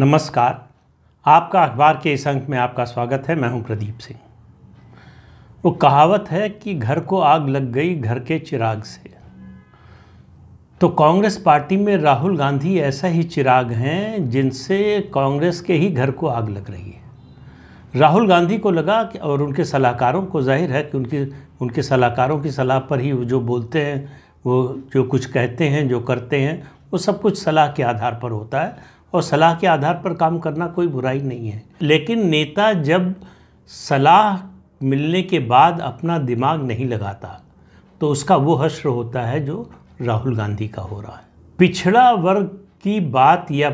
नमस्कार आपका अखबार के इस अंक में आपका स्वागत है मैं हूं प्रदीप सिंह वो कहावत है कि घर को आग लग गई घर के चिराग से तो कांग्रेस पार्टी में राहुल गांधी ऐसा ही चिराग हैं जिनसे कांग्रेस के ही घर को आग लग रही है राहुल गांधी को लगा कि और उनके सलाहकारों को जाहिर है कि उनकी उनके सलाहकारों की सलाह पर ही जो बोलते हैं वो जो कुछ कहते हैं जो करते हैं वो सब कुछ सलाह के आधार पर होता है और सलाह के आधार पर काम करना कोई बुराई नहीं है लेकिन नेता जब सलाह मिलने के बाद अपना दिमाग नहीं लगाता तो उसका वो हश्र होता है जो राहुल गांधी का हो रहा है पिछड़ा वर्ग की बात या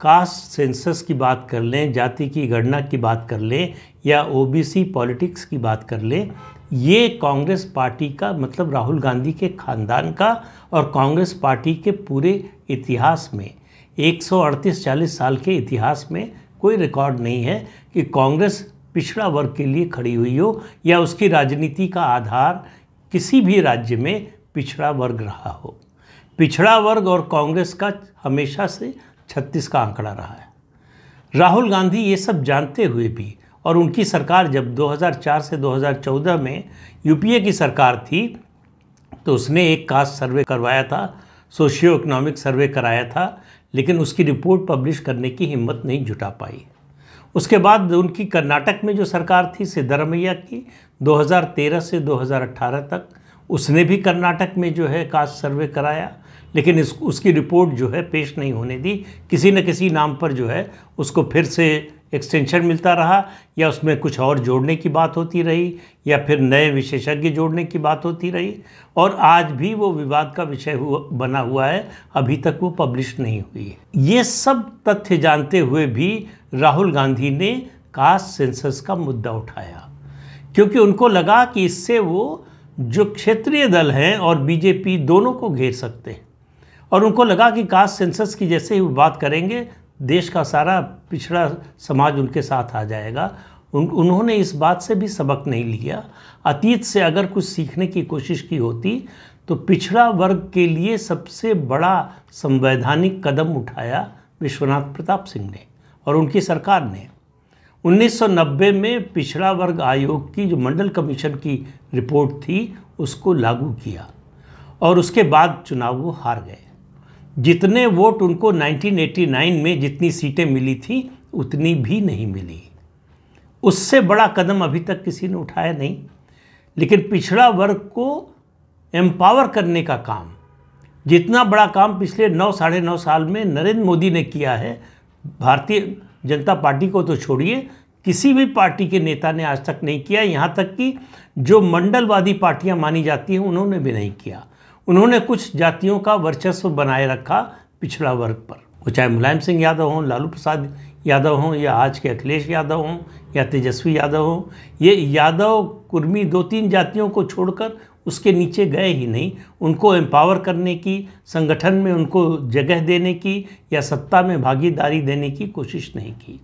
कास्ट सेंसस की बात कर लें जाति की गणना की बात कर लें या ओबीसी पॉलिटिक्स की बात कर लें ये कांग्रेस पार्टी का मतलब राहुल गांधी के खानदान का और कांग्रेस पार्टी के पूरे इतिहास में एक सौ अड़तीस चालीस साल के इतिहास में कोई रिकॉर्ड नहीं है कि कांग्रेस पिछड़ा वर्ग के लिए खड़ी हुई हो या उसकी राजनीति का आधार किसी भी राज्य में पिछड़ा वर्ग रहा हो पिछड़ा वर्ग और कांग्रेस का हमेशा से छत्तीस का आंकड़ा रहा है राहुल गांधी ये सब जानते हुए भी और उनकी सरकार जब 2004 से 2014 में यूपीए की सरकार थी तो उसने एक कास्ट सर्वे करवाया था सोशियो इकोनॉमिक सर्वे कराया था लेकिन उसकी रिपोर्ट पब्लिश करने की हिम्मत नहीं जुटा पाई उसके बाद उनकी कर्नाटक में जो सरकार थी सिद्धारमैया की 2013 से 2018 तक उसने भी कर्नाटक में जो है कास्ट सर्वे कराया लेकिन इस उसकी रिपोर्ट जो है पेश नहीं होने दी किसी न किसी नाम पर जो है उसको फिर से एक्सटेंशन मिलता रहा या उसमें कुछ और जोड़ने की बात होती रही या फिर नए विशेषज्ञ जोड़ने की बात होती रही और आज भी वो विवाद का विषय हुआ बना हुआ है अभी तक वो पब्लिश नहीं हुई है ये सब तथ्य जानते हुए भी राहुल गांधी ने कास्ट सेंसस का मुद्दा उठाया क्योंकि उनको लगा कि इससे वो जो क्षेत्रीय दल हैं और बीजेपी दोनों को घेर सकते हैं और उनको लगा कि कास्ट सेंसस की जैसे ही बात करेंगे देश का सारा पिछड़ा समाज उनके साथ आ जाएगा उन उन्होंने इस बात से भी सबक नहीं लिया अतीत से अगर कुछ सीखने की कोशिश की होती तो पिछड़ा वर्ग के लिए सबसे बड़ा संवैधानिक कदम उठाया विश्वनाथ प्रताप सिंह ने और उनकी सरकार ने 1990 में पिछड़ा वर्ग आयोग की जो मंडल कमीशन की रिपोर्ट थी उसको लागू किया और उसके बाद चुनाव वो हार गए जितने वोट उनको 1989 में जितनी सीटें मिली थी उतनी भी नहीं मिली उससे बड़ा कदम अभी तक किसी ने उठाया नहीं लेकिन पिछड़ा वर्ग को एम्पावर करने का काम जितना बड़ा काम पिछले नौ साढ़े नौ साल में नरेंद्र मोदी ने किया है भारतीय जनता पार्टी को तो छोड़िए किसी भी पार्टी के नेता ने आज तक नहीं किया यहाँ तक कि जो मंडलवादी पार्टियाँ मानी जाती हैं उन्होंने भी नहीं किया उन्होंने कुछ जातियों का वर्चस्व बनाए रखा पिछड़ा वर्ग पर वो चाहे मुलायम सिंह यादव हों लालू प्रसाद यादव हों या आज के अखिलेश यादव हों या तेजस्वी यादव हों ये यादव कुर्मी दो तीन जातियों को छोड़कर उसके नीचे गए ही नहीं उनको एम्पावर करने की संगठन में उनको जगह देने की या सत्ता में भागीदारी देने की कोशिश नहीं की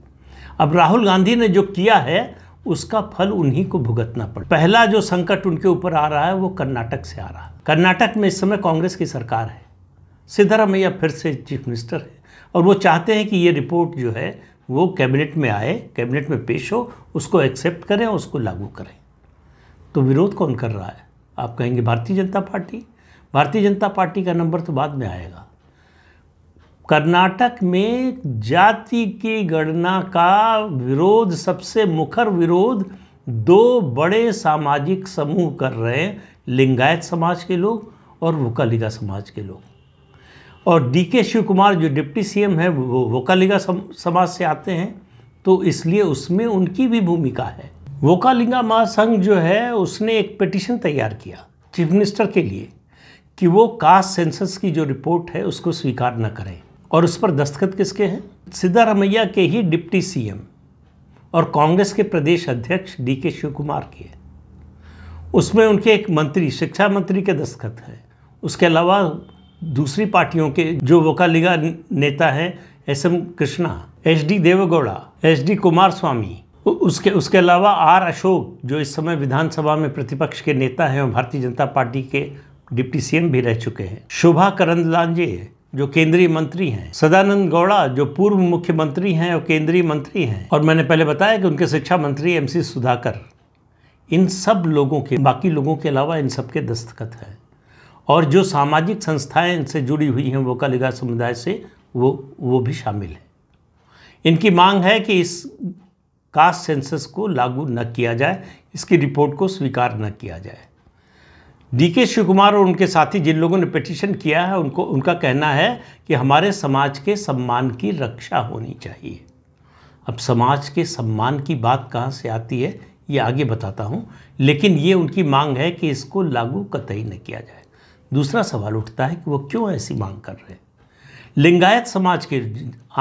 अब राहुल गांधी ने जो किया है उसका फल उन्हीं को भुगतना पड़ा पहला जो संकट उनके ऊपर आ रहा है वो कर्नाटक से आ रहा है कर्नाटक में इस समय कांग्रेस की सरकार है सिद्धारामैया फिर से चीफ मिनिस्टर है और वो चाहते हैं कि ये रिपोर्ट जो है वो कैबिनेट में आए कैबिनेट में पेश हो उसको एक्सेप्ट करें और उसको लागू करें तो विरोध कौन कर रहा है आप कहेंगे भारतीय जनता पार्टी भारतीय जनता पार्टी का नंबर तो बाद में आएगा कर्नाटक में जाति की गणना का विरोध सबसे मुखर विरोध दो बड़े सामाजिक समूह कर रहे हैं लिंगायत समाज के लोग और वोकालिगा समाज के लोग और डी के शिव कुमार जो डिप्टी सीएम है वो वोकालिगा समाज से आते हैं तो इसलिए उसमें उनकी भी भूमिका है वोकालिंगा महासंघ जो है उसने एक पिटिशन तैयार किया चीफ मिनिस्टर के लिए कि वो कास्ट सेंसस की जो रिपोर्ट है उसको स्वीकार न करें और उस पर दस्तखत किसके हैं सिद्धारमैया के ही डिप्टी सीएम और कांग्रेस के प्रदेश अध्यक्ष डी के शिव कुमार के हैं उसमें उनके एक मंत्री शिक्षा मंत्री के दस्तखत हैं उसके अलावा दूसरी पार्टियों के जो वोकालिगा नेता हैं S M Krishna H D Deve Gowda H D Kumar स्वामी उसके उसके अलावा आर अशोक जो इस समय विधानसभा में प्रतिपक्ष के नेता हैं और भारतीय जनता पार्टी के डिप्टी सीएम भी रह चुके हैं शोभा करंदलांजे जो केंद्रीय मंत्री हैं सदानंद गौड़ा जो पूर्व मुख्यमंत्री हैं और केंद्रीय मंत्री हैं और मैंने पहले बताया कि उनके शिक्षा मंत्री एमसी सुधाकर इन सब लोगों के बाकी लोगों के अलावा इन सब के दस्तखत हैं और जो सामाजिक संस्थाएं इनसे जुड़ी हुई हैं वो कलिगा समुदाय से वो वो भी शामिल हैं इनकी मांग है कि इस कास्ट सेंसस को लागू न किया जाए इसकी रिपोर्ट को स्वीकार न किया जाए डी के शिव कुमार और उनके साथी जिन लोगों ने पिटिशन किया है उनको उनका कहना है कि हमारे समाज के सम्मान की रक्षा होनी चाहिए अब समाज के सम्मान की बात कहाँ से आती है ये हम्म। आगे बताता हूँ लेकिन ये उनकी मांग है कि इसको लागू कतई न किया जाए दूसरा सवाल उठता है कि वो क्यों ऐसी मांग कर रहे हैं लिंगायत समाज के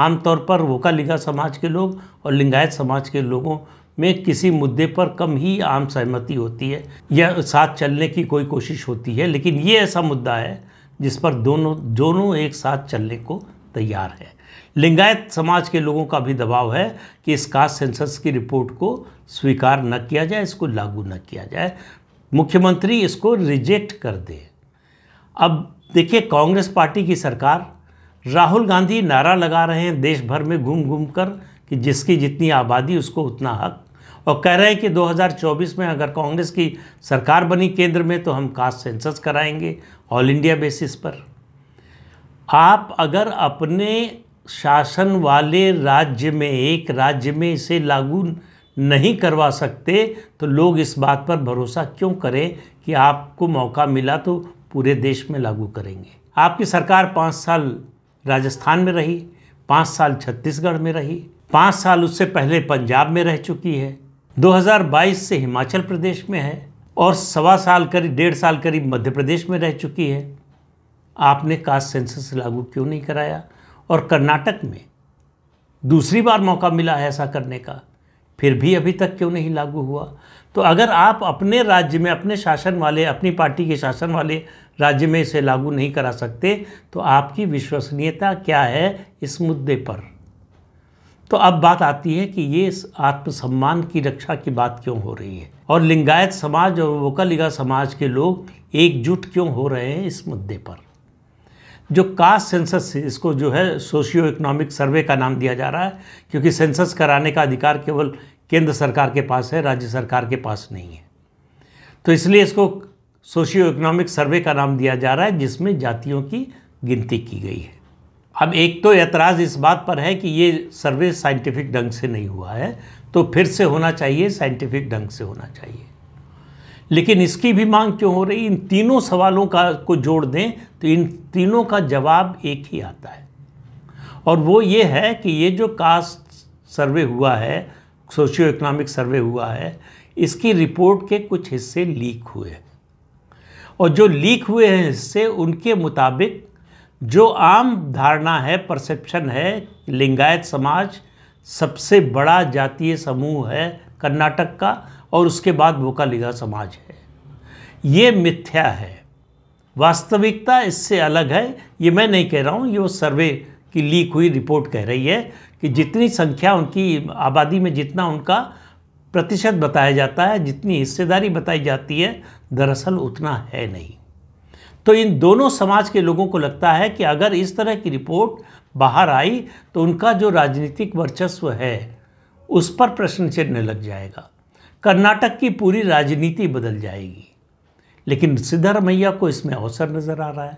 आमतौर पर वोका लिंगा समाज के लोग और लिंगायत समाज के लोगों में किसी मुद्दे पर कम ही आम सहमति होती है या साथ चलने की कोई कोशिश होती है लेकिन ये ऐसा मुद्दा है जिस पर दोनों दोनों एक साथ चलने को तैयार है लिंगायत समाज के लोगों का भी दबाव है कि इस कास्ट सेंसस की रिपोर्ट को स्वीकार न किया जाए इसको लागू न किया जाए मुख्यमंत्री इसको रिजेक्ट कर दे अब देखिए कांग्रेस पार्टी की सरकार राहुल गांधी नारा लगा रहे हैं देश भर में घूम घूम कर कि जिसकी जितनी आबादी उसको उतना हक और कह रहे हैं कि 2024 में अगर कांग्रेस की सरकार बनी केंद्र में तो हम कास्ट सेंसस कराएंगे ऑल इंडिया बेसिस पर आप अगर अपने शासन वाले राज्य में एक राज्य में इसे लागू नहीं करवा सकते तो लोग इस बात पर भरोसा क्यों करें कि आपको मौका मिला तो पूरे देश में लागू करेंगे आपकी सरकार पाँच साल राजस्थान में रही पाँच साल छत्तीसगढ़ में रही पाँच साल उससे पहले पंजाब में रह चुकी है 2022 से हिमाचल प्रदेश में है और सवा साल करीब डेढ़ साल करीब मध्य प्रदेश में रह चुकी है आपने कास्ट सेंसस लागू क्यों नहीं कराया और कर्नाटक में दूसरी बार मौका मिला है ऐसा करने का फिर भी अभी तक क्यों नहीं लागू हुआ तो अगर आप अपने राज्य में अपने शासन वाले अपनी पार्टी के शासन वाले राज्य में इसे लागू नहीं करा सकते तो आपकी विश्वसनीयता क्या है इस मुद्दे पर तो अब बात आती है कि ये आत्मसम्मान की रक्षा की बात क्यों हो रही है और लिंगायत समाज और वोकलिगा समाज के लोग एकजुट क्यों हो रहे हैं इस मुद्दे पर जो कास्ट सेंसस से इसको जो है सोशियो इकोनॉमिक सर्वे का नाम दिया जा रहा है क्योंकि सेंसस कराने का अधिकार केवल केंद्र सरकार के पास है राज्य सरकार के पास नहीं है तो इसलिए इसको सोशियो इकोनॉमिक सर्वे का नाम दिया जा रहा है जिसमें जातियों की गिनती की गई है अब एक तो एतराज़ इस बात पर है कि ये सर्वे साइंटिफिक ढंग से नहीं हुआ है तो फिर से होना चाहिए साइंटिफिक ढंग से होना चाहिए लेकिन इसकी भी मांग क्यों हो रही इन तीनों सवालों का को जोड़ दें तो इन तीनों का जवाब एक ही आता है और वो ये है कि ये जो कास्ट सर्वे हुआ है सोशियो इकोनॉमिक सर्वे हुआ है इसकी रिपोर्ट के कुछ हिस्से लीक हुए और जो लीक हुए हैं हिस्से उनके मुताबिक जो आम धारणा है परसेप्शन है लिंगायत समाज सबसे बड़ा जातीय समूह है कर्नाटक का और उसके बाद भूखा लिखा समाज है ये मिथ्या है वास्तविकता इससे अलग है ये मैं नहीं कह रहा हूँ ये वो सर्वे की लीक हुई रिपोर्ट कह रही है कि जितनी संख्या उनकी आबादी में जितना उनका प्रतिशत बताया जाता है जितनी हिस्सेदारी बताई जाती है दरअसल उतना है नहीं तो इन दोनों समाज के लोगों को लगता है कि अगर इस तरह की रिपोर्ट बाहर आई तो उनका जो राजनीतिक वर्चस्व है उस पर प्रश्न चिन्ह लग जाएगा कर्नाटक की पूरी राजनीति बदल जाएगी लेकिन सिद्धारमैया को इसमें अवसर नज़र आ रहा है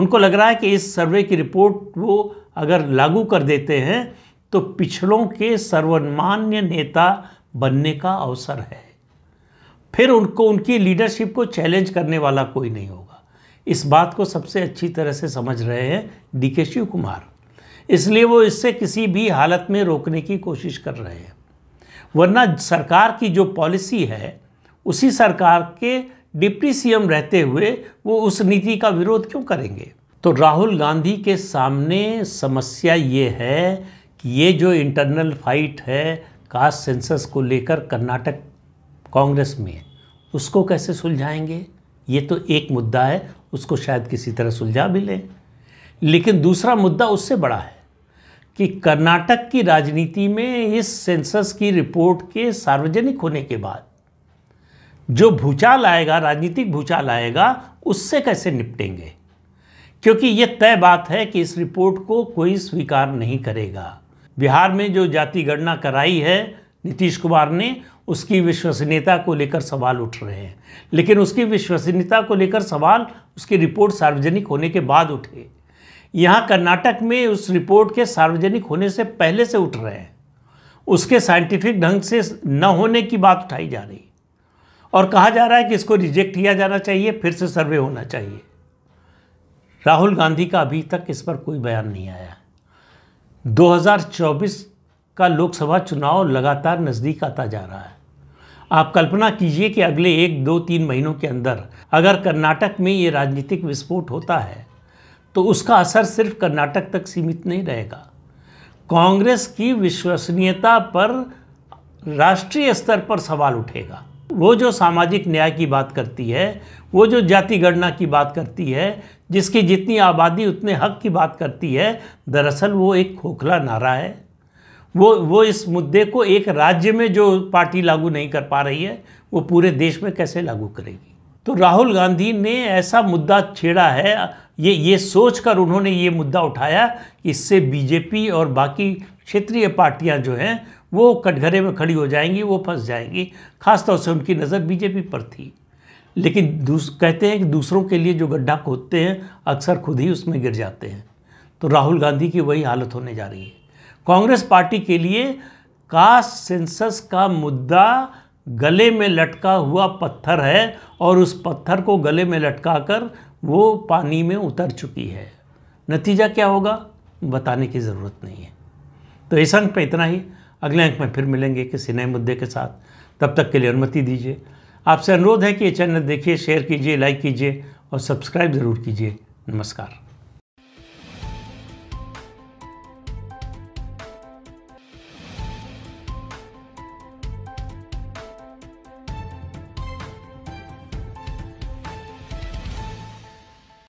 उनको लग रहा है कि इस सर्वे की रिपोर्ट वो अगर लागू कर देते हैं तो पिछड़ों के सर्वमान्य नेता बनने का अवसर है फिर उनको उनकी लीडरशिप को चैलेंज करने वाला कोई नहीं होगा इस बात को सबसे अच्छी तरह से समझ रहे हैं डी के शिव कुमार इसलिए वो इससे किसी भी हालत में रोकने की कोशिश कर रहे हैं वरना सरकार की जो पॉलिसी है उसी सरकार के डिप्टी सीएम रहते हुए वो उस नीति का विरोध क्यों करेंगे तो राहुल गांधी के सामने समस्या ये है कि ये जो इंटरनल फाइट है कास्ट सेंसस को लेकर कर्नाटक कांग्रेस में उसको कैसे सुलझाएंगे ये तो एक मुद्दा है उसको शायद किसी तरह सुलझा भी लें लेकिन दूसरा मुद्दा उससे बड़ा है कि कर्नाटक की राजनीति में इस सेंसस की रिपोर्ट के सार्वजनिक होने के बाद जो भूचाल आएगा राजनीतिक भूचाल आएगा उससे कैसे निपटेंगे क्योंकि ये तय बात है कि इस रिपोर्ट को कोई स्वीकार नहीं करेगा बिहार में जो जाति गणना कराई है नीतीश कुमार ने उसकी विश्वसनीयता को लेकर सवाल उठ रहे हैं लेकिन उसकी विश्वसनीयता को लेकर सवाल उसकी रिपोर्ट सार्वजनिक होने के बाद उठे यहाँ कर्नाटक में उस रिपोर्ट के सार्वजनिक होने से पहले से उठ रहे हैं उसके साइंटिफिक ढंग से न होने की बात उठाई जा रही और कहा जा रहा है कि इसको रिजेक्ट किया जाना चाहिए फिर से सर्वे होना चाहिए राहुल गांधी का अभी तक इस पर कोई बयान नहीं आया 2024 का लोकसभा चुनाव लगातार नज़दीक आता जा रहा है आप कल्पना कीजिए कि अगले एक दो तीन महीनों के अंदर अगर कर्नाटक में ये राजनीतिक विस्फोट होता है तो उसका असर सिर्फ कर्नाटक तक सीमित नहीं रहेगा कांग्रेस की विश्वसनीयता पर राष्ट्रीय स्तर पर सवाल उठेगा वो जो सामाजिक न्याय की बात करती है वो जो जाति गणना की बात करती है जिसकी जितनी आबादी उतने हक की बात करती है दरअसल वो एक खोखला नारा है वो वो इस मुद्दे को एक राज्य में जो पार्टी लागू नहीं कर पा रही है वो पूरे देश में कैसे लागू करेगी तो राहुल गांधी ने ऐसा मुद्दा छेड़ा है ये ये सोच कर उन्होंने ये मुद्दा उठाया कि इससे बीजेपी और बाकी क्षेत्रीय पार्टियां जो हैं वो कटघरे में खड़ी हो जाएंगी वो फंस जाएंगी खासतौर से उनकी नज़र बीजेपी पर थी लेकिन कहते हैं कि दूसरों के लिए जो गड्ढा खोदते हैं अक्सर खुद ही उसमें गिर जाते हैं तो राहुल गांधी की वही हालत होने जा रही है कांग्रेस पार्टी के लिए कास्ट सेंसस का मुद्दा गले में लटका हुआ पत्थर है और उस पत्थर को गले में लटका कर वो पानी में उतर चुकी है नतीजा क्या होगा बताने की ज़रूरत नहीं है तो इस अंक में इतना ही अगले अंक में फिर मिलेंगे किसी नए मुद्दे के साथ तब तक के लिए अनुमति दीजिए आपसे अनुरोध है कि ये चैनल देखिए शेयर कीजिए लाइक कीजिए और सब्सक्राइब ज़रूर कीजिए नमस्कार